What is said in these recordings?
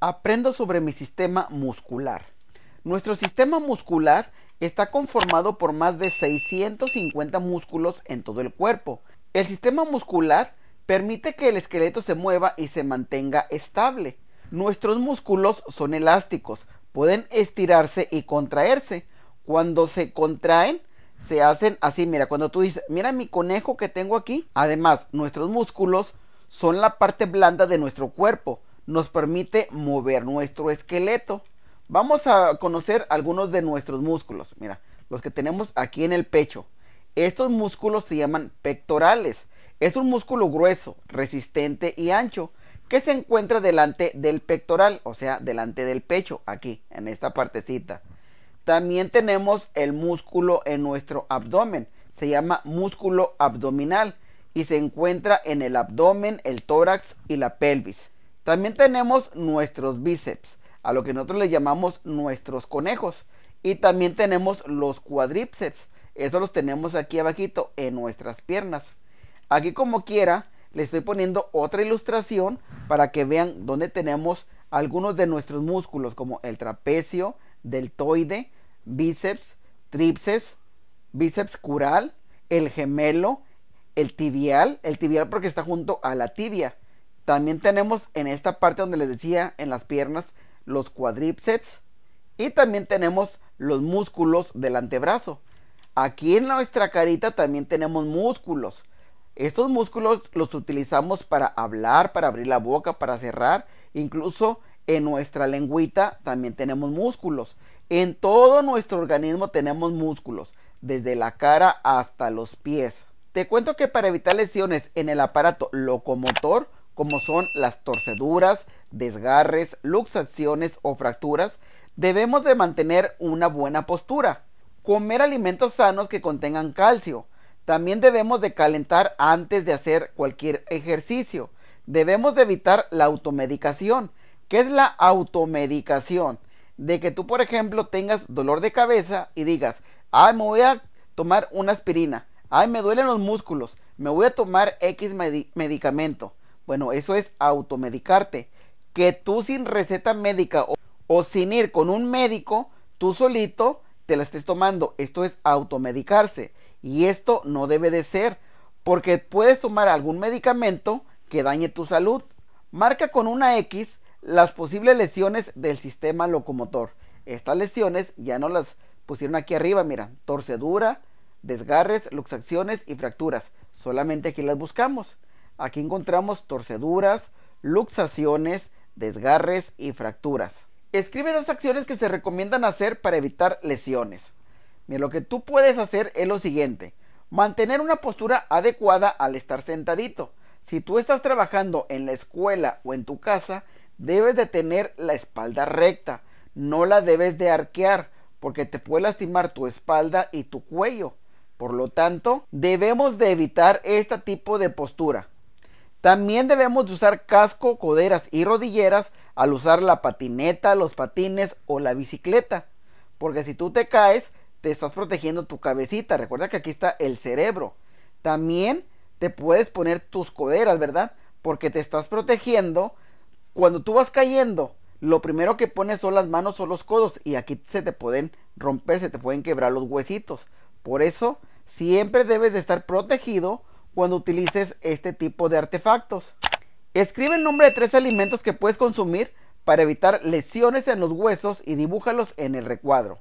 Aprendo sobre mi sistema muscular. Nuestro sistema muscular está conformado por más de 650 músculos en todo el cuerpo. El sistema muscular permite que el esqueleto se mueva y se mantenga estable. Nuestros músculos son elásticos, pueden estirarse y contraerse. Cuando se contraen, se hacen así, mira, cuando tú dices, mira mi conejo que tengo aquí. Además, nuestros músculos son la parte blanda de nuestro cuerpo nos permite mover nuestro esqueleto. Vamos a conocer algunos de nuestros músculos. Mira, los que tenemos aquí en el pecho. Estos músculos se llaman pectorales. Es un músculo grueso, resistente y ancho que se encuentra delante del pectoral, o sea, delante del pecho, aquí, en esta partecita. También tenemos el músculo en nuestro abdomen. Se llama músculo abdominal y se encuentra en el abdomen, el tórax y la pelvis. También tenemos nuestros bíceps, a lo que nosotros le llamamos nuestros conejos. Y también tenemos los cuadríceps, eso los tenemos aquí abajito en nuestras piernas. Aquí como quiera, le estoy poniendo otra ilustración para que vean dónde tenemos algunos de nuestros músculos como el trapecio, deltoide, bíceps, tríceps, bíceps cural, el gemelo, el tibial, el tibial porque está junto a la tibia. También tenemos en esta parte donde les decía, en las piernas, los cuadríceps. Y también tenemos los músculos del antebrazo. Aquí en nuestra carita también tenemos músculos. Estos músculos los utilizamos para hablar, para abrir la boca, para cerrar. Incluso en nuestra lengüita también tenemos músculos. En todo nuestro organismo tenemos músculos, desde la cara hasta los pies. Te cuento que para evitar lesiones en el aparato locomotor, como son las torceduras, desgarres, luxaciones o fracturas, debemos de mantener una buena postura. Comer alimentos sanos que contengan calcio. También debemos de calentar antes de hacer cualquier ejercicio. Debemos de evitar la automedicación. ¿Qué es la automedicación? De que tú, por ejemplo, tengas dolor de cabeza y digas, ay, me voy a tomar una aspirina, ay, me duelen los músculos, me voy a tomar X medicamento. Bueno, eso es automedicarte. Que tú sin receta médica o, sin ir con un médico, tú solito te la estés tomando. Esto es automedicarse. Y esto no debe de ser, porque puedes tomar algún medicamento que dañe tu salud. Marca con una X las posibles lesiones del sistema locomotor. Estas lesiones ya no las pusieron aquí arriba, mira, torcedura, desgarres, luxaciones y fracturas. Solamente aquí las buscamos. Aquí encontramos torceduras, luxaciones, desgarres y fracturas. Escribe dos acciones que se recomiendan hacer para evitar lesiones. Mira, lo que tú puedes hacer es lo siguiente. Mantener una postura adecuada al estar sentadito. Si tú estás trabajando en la escuela o en tu casa, debes de tener la espalda recta. No la debes de arquear porque te puede lastimar tu espalda y tu cuello. Por lo tanto, debemos de evitar este tipo de postura. También debemos de usar casco, coderas y rodilleras al usar la patineta, los patines o la bicicleta. Porque si tú te caes, te estás protegiendo tu cabecita. Recuerda que aquí está el cerebro. También te puedes poner tus coderas, ¿verdad? Porque te estás protegiendo. Cuando tú vas cayendo, lo primero que pones son las manos o los codos. Y aquí se te pueden romper, se te pueden quebrar los huesitos. Por eso, siempre debes de estar protegido cuando utilices este tipo de artefactos. Escribe el nombre de tres alimentos que puedes consumir para evitar lesiones en los huesos y dibújalos en el recuadro.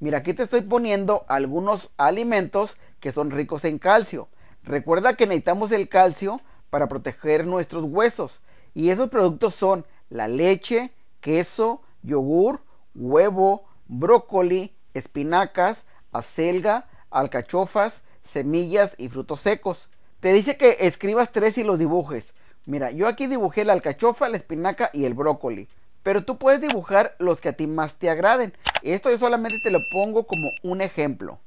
Mira, aquí te estoy poniendo algunos alimentos que son ricos en calcio. Recuerda que necesitamos el calcio para proteger nuestros huesos. Y esos productos son la leche, queso, yogur, huevo, brócoli, espinacas, acelga, alcachofas, semillas y frutos secos. Te dice que escribas tres y los dibujes. Mira, yo aquí dibujé la alcachofa, la espinaca y el brócoli. Pero tú puedes dibujar los que a ti más te agraden. Esto yo solamente te lo pongo como un ejemplo.